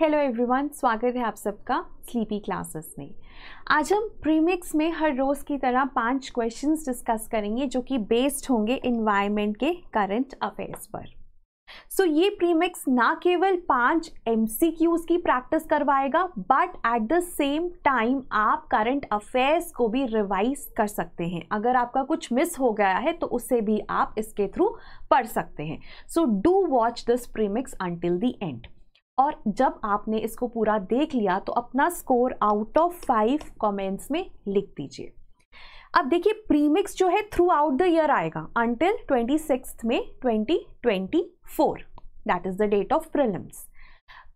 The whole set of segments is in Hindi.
हेलो एवरीवन स्वागत है आप सबका स्लीपी क्लासेस में आज हम प्रीमिक्स में हर रोज़ की तरह पांच क्वेश्चंस डिस्कस करेंगे जो कि बेस्ड होंगे इन्वायरमेंट के करंट अफेयर्स पर सो so, ये प्रीमिक्स ना केवल पांच एमसीक्यूज की प्रैक्टिस करवाएगा but at the same time आप करंट अफेयर्स को भी रिवाइज कर सकते हैं अगर आपका कुछ मिस हो गया है तो उसे भी आप इसके थ्रू पढ़ सकते हैं so do watch this premix until the end और जब आपने इसको पूरा देख लिया तो अपना score out of five comments में लिख दीजिए अब देखिए प्रीमिक्स जो है थ्रू आउट द ईयर आएगा अंटिल ट्वेंटी सिक्स में twenty twenty four that is the date of prelims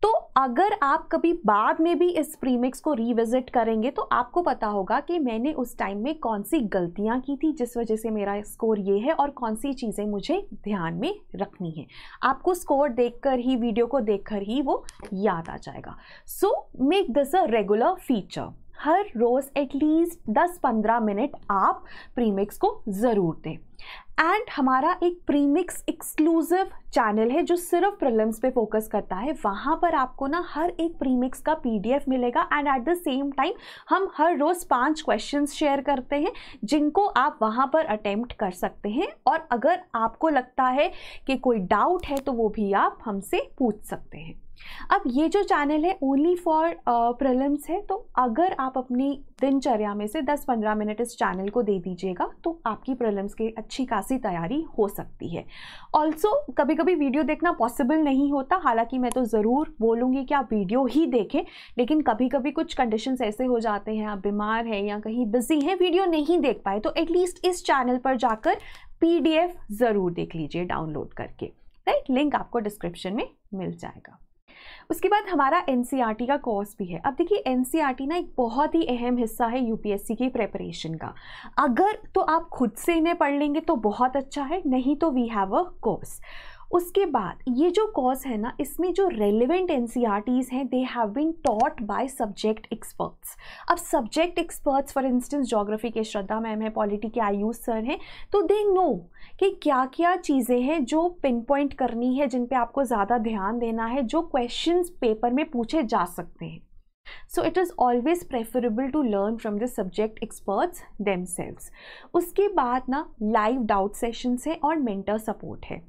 तो अगर आप कभी बाद में भी इस प्रीमिक्स को रिविजिट करेंगे तो आपको पता होगा कि मैंने उस टाइम में कौन सी गलतियाँ की थी जिस वजह से मेरा स्कोर ये है और कौन सी चीज़ें मुझे ध्यान में रखनी है आपको स्कोर देखकर ही वीडियो को देखकर ही वो याद आ जाएगा so make this a regular feature हर रोज़ एटलीस्ट 10-15 मिनट आप प्रीमिक्स को ज़रूर दें एंड हमारा एक प्रीमिक्स एक्सक्लूसिव चैनल है जो सिर्फ प्रिलिम्स पे फोकस करता है वहाँ पर आपको ना हर एक प्रीमिक्स का पीडीएफ मिलेगा and at the same time हम हर रोज़ पांच क्वेश्चंस शेयर करते हैं जिनको आप वहाँ पर अटेम्प्ट कर सकते हैं और अगर आपको लगता है कि कोई डाउट है तो वो भी आप हमसे पूछ सकते हैं अब ये जो चैनल है ओनली फॉर प्रलम्स है तो अगर आप अपनी दिनचर्या में से 10-15 मिनट इस चैनल को दे दीजिएगा तो आपकी प्रलम्स की अच्छी खासी तैयारी हो सकती है ऑल्सो कभी कभी वीडियो देखना पॉसिबल नहीं होता हालांकि मैं तो ज़रूर बोलूँगी कि आप वीडियो ही देखें लेकिन कभी कभी कुछ कंडीशन ऐसे हो जाते हैं आप बीमार हैं या कहीं बिजी हैं वीडियो नहीं देख पाए तो एटलीस्ट इस चैनल पर जाकर पी ज़रूर देख लीजिए डाउनलोड करके राइट लिंक आपको डिस्क्रिप्शन में मिल जाएगा उसके बाद हमारा एन e का कोर्स भी है अब देखिए एन e ना एक बहुत ही अहम हिस्सा है यू की प्रेपरेशन का अगर तो आप खुद से इन्हें पढ़ लेंगे तो बहुत अच्छा है नहीं तो वी हैव अ कोर्स उसके बाद ये जो कॉज है ना इसमें जो रेलिवेंट एन e हैं they have been taught by subject experts अब subject experts for instance geography के श्रद्धा मैम है पॉलिटी के आयुष सर हैं तो दे नो कि क्या क्या चीज़ें हैं जो पिन पॉइंट करनी है जिन पे आपको ज़्यादा ध्यान देना है जो क्वेश्चन पेपर में पूछे जा सकते हैं so it is always preferable to learn from the subject experts them उसके बाद ना लाइव डाउट सेशंस है और मेंटर सपोर्ट है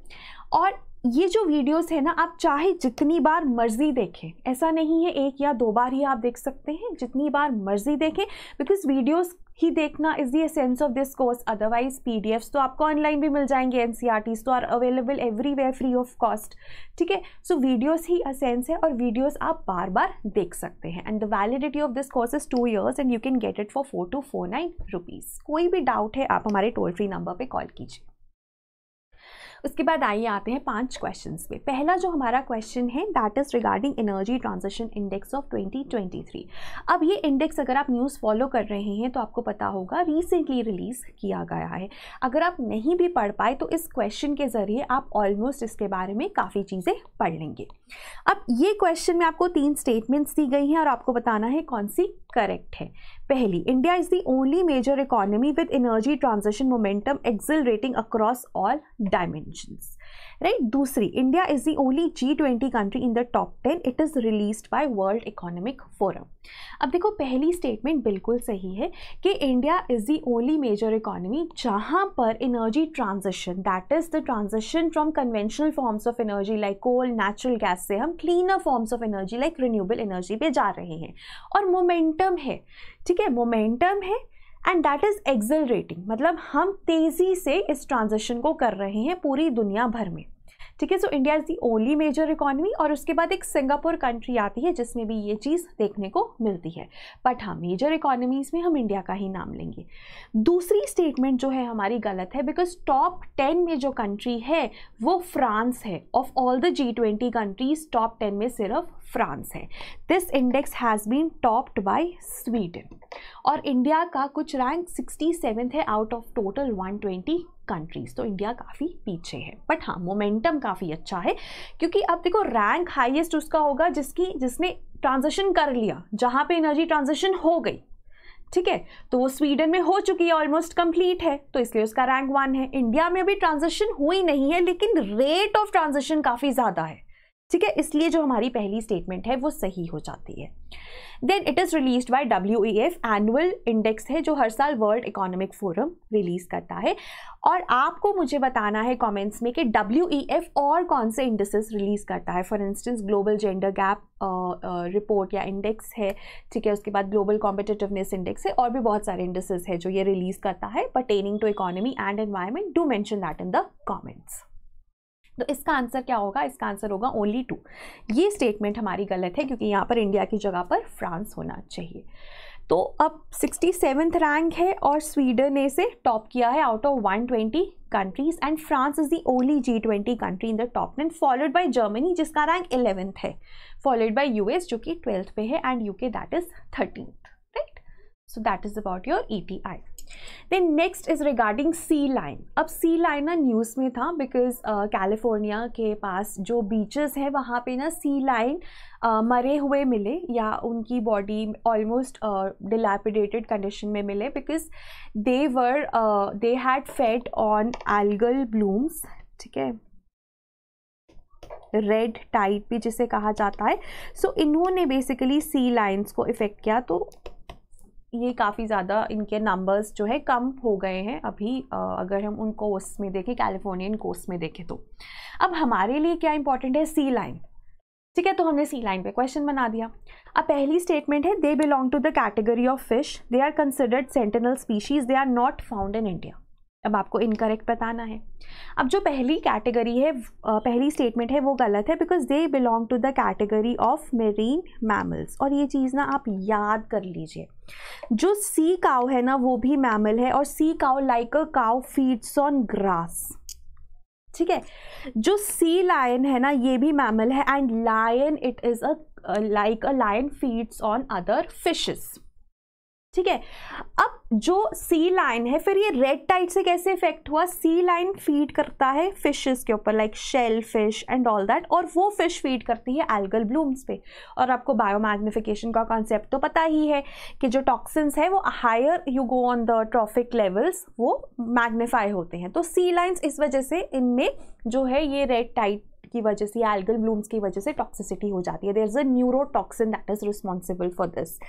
और ये जो वीडियोस है ना आप चाहे जितनी बार मर्ज़ी देखें ऐसा नहीं है एक या दो बार ही आप देख सकते हैं जितनी बार मर्ज़ी देखें बिकॉज वीडियोस ही देखना is the sense of this course otherwise P तो आपको ऑनलाइन भी मिल जाएंगे एन सी आर टीज तो are available everywhere free of cost ठीक है सो वीडियोज़ ही अ सेंस है और वीडियोज़ आप बार बार देख सकते हैं and the validity of this course is two years and you can get it for four two four nine rupees कोई भी डाउट है आप हमारे टोल फ्री नंबर पर कॉल कीजिए उसके बाद आइए आते हैं पांच क्वेश्चंस पे पहला जो हमारा क्वेश्चन है that is regarding energy transition index of 2023 अब ये इंडेक्स अगर आप न्यूज़ फॉलो कर रहे हैं तो आपको पता होगा रिसेंटली रिलीज़ किया गया है अगर आप नहीं भी पढ़ पाए तो इस क्वेश्चन के ज़रिए आप ऑलमोस्ट इसके बारे में काफ़ी चीज़ें पढ़ लेंगे अब ये क्वेश्चन में आपको तीन स्टेटमेंट्स दी गई हैं और आपको बताना है कौन सी करेक्ट है पहली India is the only major economy with energy transition momentum accelerating across all dimensions right दूसरी India is the only G twenty country in the top ten it is release by World Economic Forum अब देखो पहली स्टेटमेंट बिल्कुल सही है कि India is the only major economy जहाँ पर energy transition that is the transition from conventional forms of energy like coal natural gas से हम cleaner forms of energy like renewable energy पे जा रहे हैं और मोमेंटम है ठीक है मोमेंटम है एंड दैट इज़ एक्जलरेटिंग मतलब हम तेज़ी से इस ट्रांजेक्शन को कर रहे हैं पूरी दुनिया भर में ठीक है so India is the only major economy और उसके बाद एक सिंगापुर कंट्री आती है जिसमें भी ये चीज़ देखने को मिलती है बट हाँ मेजर इकोनॉमीज में हम इंडिया का ही नाम लेंगे दूसरी स्टेटमेंट जो है हमारी गलत है बिकॉज टॉप टेन में जो कंट्री है वो फ्रांस है of all the G twenty countries top ten में सिर्फ फ्रांस है this index has been topped by Sweden और इंडिया का कुछ रैंक सिक्सटी सेवन है out of total one twenty countries तो इंडिया काफ़ी पीछे है बट हाँ मोमेंटम काफ़ी अच्छा है क्योंकि अब देखो रैंक हाईएस्ट उसका होगा जिसकी जिसने ट्रांजेक्शन कर लिया जहाँ पे एनर्जी ट्रांजेक्शन हो गई ठीक है तो वो स्वीडन में हो चुकी है ऑलमोस्ट कंप्लीट है तो इसलिए उसका रैंक वन है इंडिया में अभी ट्रांजेक्शन हुई नहीं है लेकिन रेट ऑफ ट्रांजेक्शन काफ़ी ज़्यादा है ठीक है इसलिए जो हमारी पहली स्टेटमेंट है वो सही हो जाती है then it is release by W E F annual index है जो हर साल वर्ल्ड इकोनॉमिक फोरम रिलीज़ करता है और आपको मुझे बताना है कमेंट्स में कि डब्ल्यू ई एफ और कौन से इंडेसेस रिलीज़ करता है for instance global gender gap report या इंडेक्स है ठीक है उसके बाद ग्लोबल कॉम्पिटेटिवनेस इंडेक्स है और भी बहुत सारे इंडेसेस है जो ये रिलीज़ करता है pertaining to economy and environment do mention that in the comments तो इसका आंसर क्या होगा इसका आंसर होगा ओनली टू ये स्टेटमेंट हमारी गलत है क्योंकि यहाँ पर इंडिया की जगह पर फ्रांस होना चाहिए तो अब सिक्सटी सेवन्थ रैंक है और स्वीडन ने इसे टॉप किया है out of one twenty countries and France is the only G twenty country in the top ten followed by Germany जिसका रैंक इलेवेंथ है फॉलोड बाय यूएस जो कि ट्वेल्थ पे है and UK that is thirteen right so that is about your E T I then next is regarding sea lion अब सी लाइन ना न्यूज़ में था बिकॉज कैलिफोर्निया uh, के पास जो बीचेस है वहाँ पे ना सी लाइन uh, मरे हुए मिले या उनकी बॉडी ऑलमोस्ट डिलेपिडेटेड कंडीशन में मिले because they were they had fed on algal blooms ठीक है रेड टाइट भी जिसे कहा जाता है सो so, इन्होंने बेसिकली सी लाइन्स को इफ़ेक्ट किया तो ये काफ़ी ज़्यादा इनके नंबर्स जो है कम हो गए हैं अभी अगर हम उन कोस्ट में देखें कैलिफोर्नियन कोस्ट में देखें तो अब हमारे लिए क्या इंपॉर्टेंट है सी लाइन ठीक है तो हमने सी लाइन पे क्वेश्चन बना दिया अब पहली स्टेटमेंट है they belong to the category of fish they are considered sentinel species they are not found in India अब आपको इनकरेक्ट बताना है अब जो पहली कैटेगरी है पहली स्टेटमेंट है वो गलत है because they belong to the category of marine mammals और ये चीज़ ना आप याद कर लीजिए जो सी काव है ना वो भी मैमल है और सी काव लाइक अ काव फीड्स ऑन ग्रास ठीक है जो सी लायन है ना ये भी मैमल है and lion it is a like a lion feeds on other fishes ठीक है अब जो सी लाइन है फिर ये रेड टाइट से कैसे इफेक्ट हुआ सी लाइन फीड करता है फिशेस के ऊपर like shellfish and all that और वो फिश फीड करती है एल्गल ब्लूम्स पे और आपको बायोमैग्निफिकेशन का कॉन्सेप्ट तो पता ही है कि जो टॉक्सिन्स है वो higher you go on the trophic levels वो मैग्नीफाई होते हैं तो सी लाइन्स इस वजह से इनमें जो है ये रेड टाइट की वजह से एल्गल ब्लूम्स की वजह से टॉक्सिसिटी हो जाती है there is a neurotoxin that is responsible for this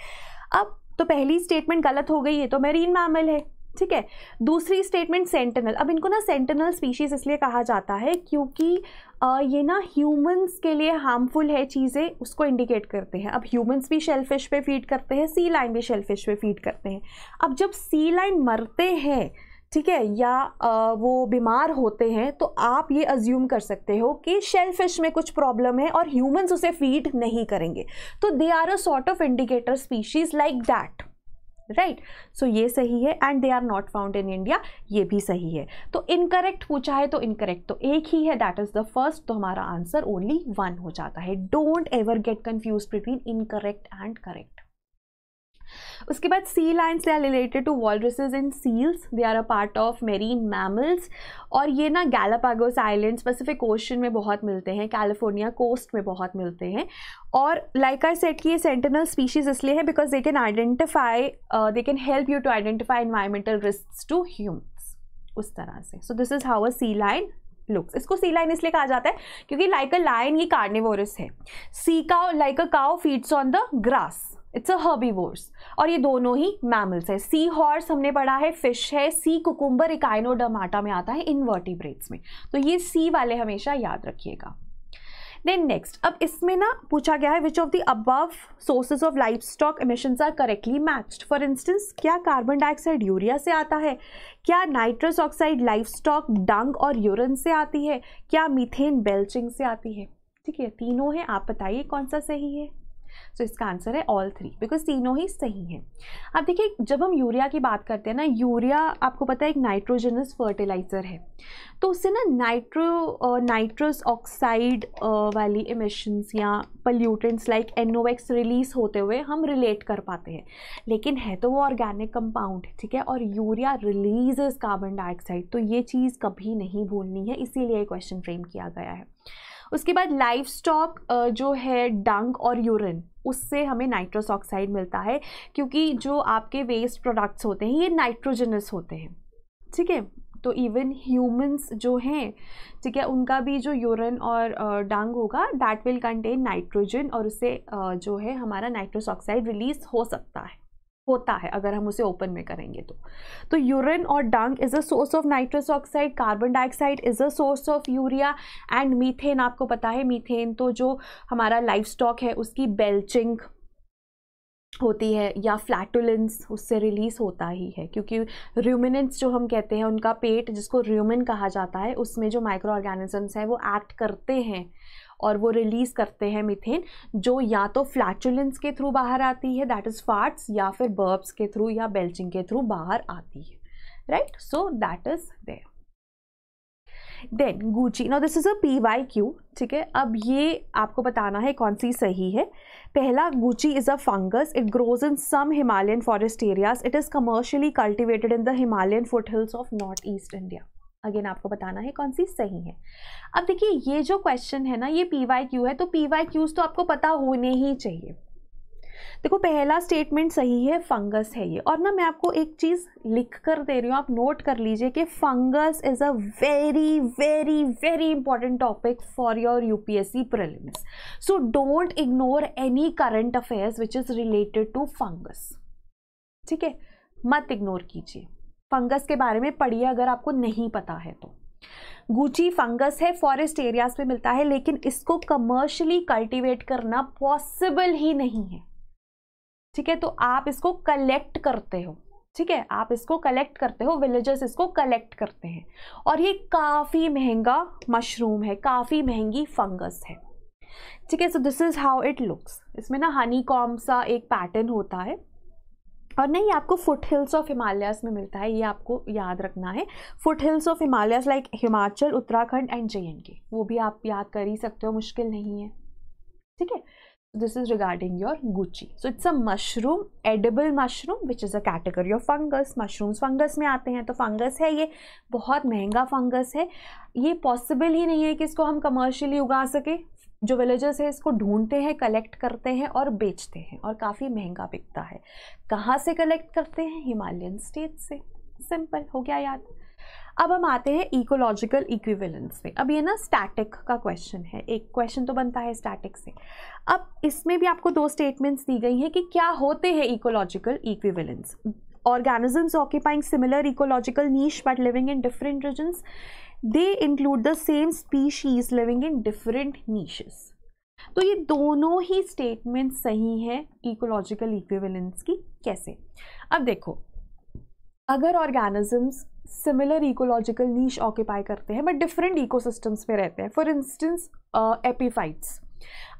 अब तो पहली स्टेटमेंट गलत हो गई है तो मेरीन मैमल है ठीक है दूसरी स्टेटमेंट सेंटिनल अब इनको ना सेंटिनल स्पीशीज़ इसलिए कहा जाता है क्योंकि ये ना ह्यूमंस के लिए हार्मफुल है चीज़ें उसको इंडिकेट करते हैं अब ह्यूमंस भी शेलफिश पे फीड करते हैं सी लाइन भी शेलफिश पे फीड करते हैं अब जब सी लाइन मरते हैं ठीक है या आ, वो बीमार होते हैं तो आप ये अज्यूम कर सकते हो कि शेल फिश में कुछ प्रॉब्लम है और ह्यूमंस उसे फीड नहीं करेंगे तो they are a sort of indicator species like that right so ये सही है and they are not found in India ये भी सही है तो इनकरेक्ट पूछा है तो इनकरेक्ट तो एक ही है दैट इज़ द फर्स्ट तो हमारा आंसर ओनली वन हो जाता है don't ever get confuse between incorrect and correct उसके बाद sea lions they are related to walruses and seals they are a part of marine mammals और ये ना गैलापागोस आइलैंड स्पेसिफिक ओशन में बहुत मिलते हैं कैलिफोर्निया कोस्ट में बहुत मिलते हैं और लाइक आई सेट कि ये सेंटिनल स्पीशीज़ इसलिए है because they can identify they can help you to identify environmental risk to human उस तरह से so this is how a sea lion looks इसको सी लाइन इसलिए कहा जाता है क्योंकि लाइक अ लाइन ये कार्निवोरस है see cow like a cow feeds on the grass it's a herbivores और ये दोनों ही मैमल्स है सी हॉर्स हमने पढ़ा है फिश है सी कुकुम्बर इकाइनोडमाटा में आता है इनवर्टिब्रेट्स में तो ये सी वाले हमेशा याद रखिएगा देन नेक्स्ट अब इसमें ना पूछा गया है which of the above sources of livestock emissions are correctly matched for instance क्या कार्बन डाइऑक्साइड यूरिया से आता है क्या nitrous oxide livestock dung और यूरन से आती है क्या मीथेन बेल्चिंग से आती है ठीक है तीनों है आप बताइए कौन सा सही है सो तो so, इसका आंसर है ऑल थ्री बिकॉज तीनों ही सही हैं अब देखिए जब हम यूरिया की बात करते हैं ना यूरिया आपको पता है एक नाइट्रोजनस फर्टिलाइज़र है तो उससे ना नाइट्रो नाइट्रस ऑक्साइड वाली इमिशंस या पल्यूटेंट्स लाइक एनोवेक्स रिलीज होते हुए हम रिलेट कर पाते हैं लेकिन है तो वो ऑर्गेनिक कंपाउंड ठीक है और यूरिया रिलीज कार्बन डाइऑक्साइड तो ये चीज़ कभी नहीं भूलनी है इसीलिए क्वेश्चन फ्रेम किया गया है उसके बाद लाइफ स्टॉक जो है डंग और यूरिन उससे हमें नाइट्रस ऑक्साइड मिलता है क्योंकि जो आपके वेस्ट प्रोडक्ट्स होते हैं ये नाइट्रोजनस होते हैं ठीक है तो इवन ह्यूमंस जो हैं ठीक है उनका भी जो यूरिन और डंग होगा दैट विल कंटेन नाइट्रोजन और उससे जो है हमारा नाइट्रोस ऑक्साइड रिलीज हो सकता है होता है अगर हम उसे ओपन में करेंगे तो तो यूरिन और dung is a source of nitrous oxide carbon dioxide is a source of urea and methane आपको पता है मीथेन तो जो हमारा लाइफ स्टॉक है उसकी बेल्चिंग होती है या फ्लैटुलेंस उससे रिलीज़ होता ही है क्योंकि र्यूमिनेंट्स जो हम कहते हैं उनका पेट जिसको र्यूमिन कहा जाता है उसमें जो माइक्रो ऑर्गेनिजम्स हैं वो एक्ट करते हैं और वो रिलीज़ करते हैं मिथेन जो या तो फ्लैटुलेंस के थ्रू बाहर आती है दैट इज़ फाट्स या फिर बर्ब्स के थ्रू या बेल्चिंग के थ्रू बाहर आती है right so that is there then guchhi now this is a P Y Q ठीक है अब ये आपको बताना है कौन सी सही है पहला guchhi is a fungus it grows in some Himalayan forest areas it is commercially cultivated in the Himalayan foothills of north east India again आपको बताना है कौन सी सही है अब देखिए ये जो क्वेश्चन है ना ये पी वाई क्यू है तो पी वाई क्यूज़ तो आपको पता होने ही चाहिए देखो पहला स्टेटमेंट सही है फंगस है ये और ना मैं आपको एक चीज़ लिख कर दे रही हूँ आप नोट कर लीजिए कि fungus is a very very very important topic for your UPSC prelims so don't ignore any current affairs which is related to fungus ठीक है मत इग्नोर कीजिए फंगस के बारे में पढ़िए अगर आपको नहीं पता है तो गुची फंगस है फॉरेस्ट एरियाज में मिलता है लेकिन इसको कमर्शियली कल्टीवेट करना पॉसिबल ही नहीं है ठीक है तो आप इसको कलेक्ट करते हो ठीक है आप इसको कलेक्ट करते हो विलेजर्स इसको कलेक्ट करते हैं और ये काफ़ी महंगा मशरूम है काफ़ी महंगी फंगस है ठीक है so this is how it looks इसमें ना हनी कॉम सा एक पैटर्न होता है और नहीं आपको फुट हिल्स ऑफ हिमालयास में मिलता है ये आपको याद रखना है foothills of Himalayas like Himachal Uttarakhand and J and K वो भी आप याद कर ही सकते हो मुश्किल नहीं है ठीक है this is regarding your Gucci. So it's a mushroom, edible mushroom, which is a category of fungus. Mushrooms fungus mein aate hain to fungus hai ye bahut महंगा fungus hai ye possible hi nahi hai ki isko hum commercially uga sake जो विलेजर्स है इसको ढूंढते हैं कलेक्ट करते हैं और बेचते हैं और काफ़ी महंगा बिकता है कहाँ से कलेक्ट करते हैं हिमालयन स्टेट से सिंपल हो गया याद अब हम आते हैं इकोलॉजिकल इक्विवेलेंस में अब ये ना स्टैटिक का क्वेश्चन है एक क्वेश्चन तो बनता है स्टैटिक से अब इसमें भी आपको दो स्टेटमेंट्स दी गई हैं कि क्या होते हैं ecological equivalence organisms occupying similar ecological niche but living in different regions they include the same species living in different niches तो ये दोनों ही स्टेटमेंट सही हैं इकोलॉजिकल इक्विवेलेंस की कैसे अब देखो अगर organisms similar ecological niche occupy करते हैं बट डिफरेंट इकोसिस्टम्स में रहते हैं फॉर इंस्टेंस एपीफाइट्स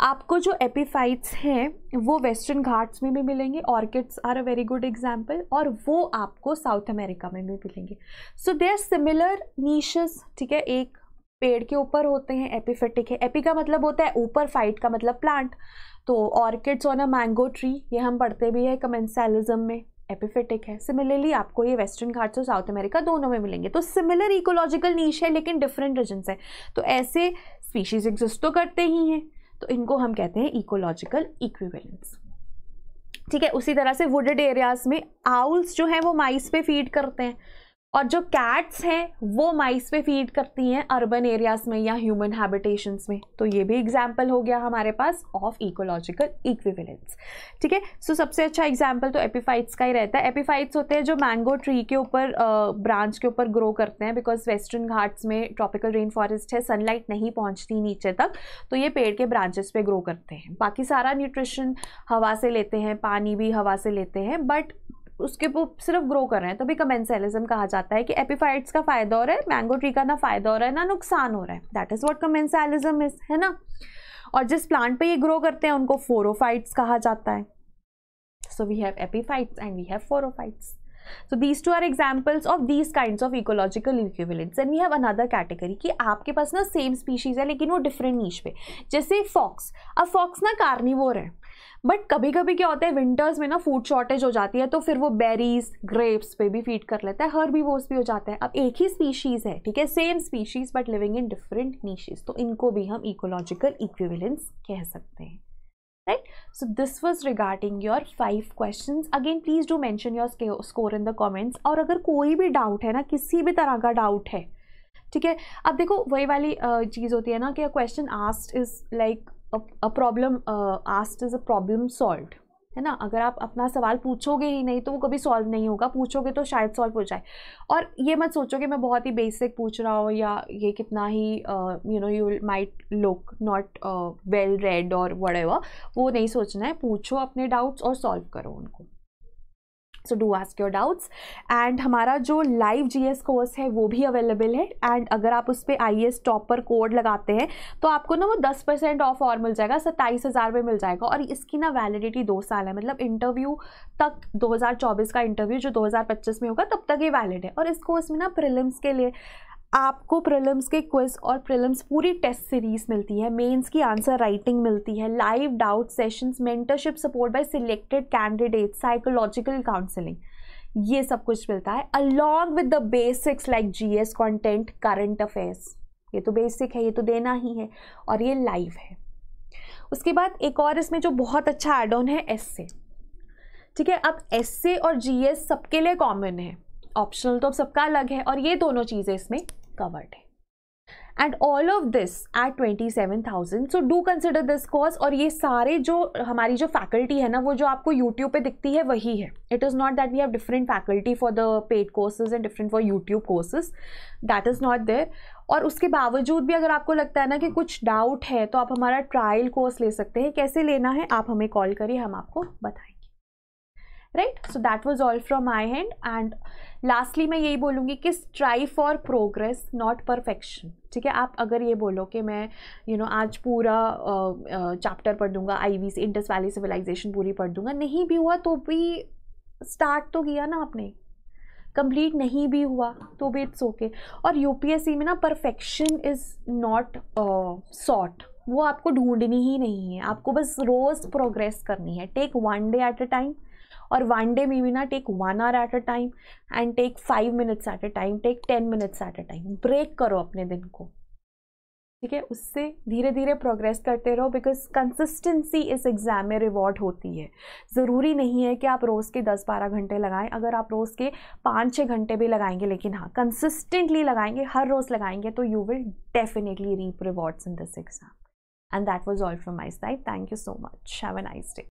आपको जो एपीफाइट्स हैं वो वेस्टर्न घाट्स में भी मिलेंगे orchids are a very good example और वो आपको साउथ अमेरिका में भी मिलेंगे so they are similar niches ठीक है एक पेड़ के ऊपर होते हैं एपिफेटिक है एपी का मतलब होता है ऊपर फाइट का मतलब प्लांट तो orchids on a mango tree ये हम पढ़ते भी हैं कमेंसालिज्म में एपिफिटिक है सिमिलरली आपको ये वेस्टर्न घाट्स और साउथ अमेरिका दोनों में मिलेंगे तो सिमिलर इकोलॉजिकल नीच है लेकिन डिफरेंट रीजन है तो ऐसे स्पीशीज़ एग्जिस्ट तो करते ही हैं तो इनको हम कहते हैं इकोलॉजिकल इक्विवेलेंस ठीक है उसी तरह से वुडेड एरियाज़ में आउल्स जो हैं वो माइस पे फीड करते हैं और जो कैट्स हैं वो माइस पे फीड करती हैं अर्बन एरियाज में या ह्यूमन हैबिटेशंस में तो ये भी एग्जाम्पल हो गया हमारे पास ऑफ इकोलॉजिकल इक्विवेलेंस ठीक है सो सबसे अच्छा एग्जाम्पल तो एपिफाइट्स का ही रहता है एपिफाइट्स होते हैं जो मैंगो ट्री के ऊपर ब्रांच के ऊपर ग्रो करते हैं बिकॉज वेस्टर्न घाट्स में ट्रॉपिकल रेन फॉरेस्ट है सनलाइट नहीं पहुँचती नीचे तक तो ये पेड़ के ब्रांचेस पे ग्रो करते हैं बाकी सारा न्यूट्रिशन हवा से लेते हैं पानी भी हवा से लेते हैं बट उसके वो सिर्फ ग्रो कर रहे हैं तभी कमेंसेलिज्म कहा जाता है कि एपिफाइट्स का फ़ायदा हो रहा है मैंगो ट्री का ना फ़ायदा हो रहा है ना नुकसान हो रहा है that is what commensalism is है ना और जिस प्लांट पे ये ग्रो करते हैं उनको फोरोफाइट्स कहा जाता है so we have epiphytes and we have phorophytes so these two are examples of these kind of ecological equivalents and we have another category कि आपके पास ना सेम स्पीशीज़ है लेकिन वो डिफरेंट नीच पे जैसे फॉक्स अब फॉक्स ना कार्निवोर है बट कभी कभी क्या होता है विंटर्स में ना फूड शॉर्टेज हो जाती है तो फिर वो बेरीज ग्रेप्स पे भी फीड कर लेता है हर भी वोस भी हो जाता है अब एक ही स्पीशीज़ है ठीक है same species but living in different niches तो इनको भी हम इकोलॉजिकल इक्विवेलेंस कह सकते हैं right so this was regarding your five question again please do mention your score in the comments और अगर कोई भी डाउट है ना किसी भी तरह का डाउट है ठीक है अब देखो वही वाली चीज़ होती है ना कि question asked is like a problem asked is a problem solved है ना अगर आप अपना सवाल पूछोगे ही नहीं तो वो कभी सॉल्व नहीं होगा पूछोगे तो शायद सॉल्व हो जाए और ये मत सोचो कि मैं बहुत ही बेसिक पूछ रहा हूँ या ये कितना ही you know you might look not well read और वट वो नहीं सोचना है पूछो अपने डाउट्स और सॉल्व करो उनको so do ask your doubts and हमारा जो लाइव जी एस कोर्स है वो भी अवेलेबल है एंड अगर आप उस पर आई एस टॉपर कोड लगाते हैं तो आपको ना वो दस परसेंट ऑफ और मिल जाएगा सत्ताईस हज़ार में मिल जाएगा और इसकी ना वैलिडिटी दो साल है मतलब इंटरव्यू तक 2024 का इंटरव्यू जो 2025 में होगा तब तक ये वैलिड है और इस कोर्स में ना प्रिलिम्स के लिए आपको प्रिलिम्स के क्विज और प्रिलिम्स पूरी टेस्ट सीरीज मिलती है मेंस की आंसर राइटिंग मिलती है live doubt sessions mentorship support by selected candidate psychological counselling ये सब कुछ मिलता है along with the basics like GS content current affairs ये तो बेसिक है ये तो देना ही है और ये लाइव है उसके बाद एक और इसमें जो बहुत अच्छा एड ऑन है एस ठीक है अब एस और जी सबके लिए कॉमन है ऑप्शनल तो अब सबका अलग है और ये दोनों चीज़ें इसमें कवर्ड है and all of this at twenty seven thousand so do consider this course और ये सारे जो हमारी जो फैकल्टी है ना वो जो आपको यूट्यूब पे दिखती है वही है it is not that we have different faculty for the paid courses and different for YouTube courses that is not there और उसके बावजूद भी अगर आपको लगता है ना कि कुछ डाउट है तो आप हमारा ट्रायल कोर्स ले सकते हैं कैसे लेना है आप हमें कॉल करिए हम आपको बताएंगे right so that was all from my hand and lastly मैं यही बोलूँगी कि strive for progress not perfection ठीक है आप अगर ये बोलो कि मैं यू you नो know, आज पूरा चैप्टर पढ़ दूंगा we see Indus Valley Civilisation पूरी पढ़ दूंगा नहीं भी हुआ तो भी स्टार्ट तो किया ना आपने कंप्लीट नहीं भी हुआ तो भी इट्स ओके okay. और सी में ना परफेक्शन इज़ नॉट सॉट वो आपको ढूंढनी ही नहीं है आपको बस रोज़ प्रोग्रेस करनी है take one day at a time one day may maybe na take one hour at a time and take five minutes at a time take ten minutes at a time break करो अपने दिन को ठीक है उससे धीरे धीरे प्रोग्रेस करते रहो बिकॉज कंसिस्टेंसी इस एग्ज़ाम में रिवॉर्ड होती है ज़रूरी नहीं है कि आप रोज़ के दस बारह घंटे लगाएं अगर आप रोज़ के पाँच छः घंटे भी लगाएंगे लेकिन हाँ कंसिस्टेंटली लगाएंगे हर रोज़ लगाएंगे तो you will definitely reap rewards in this exam and that was all from my side thank you so much have a nice day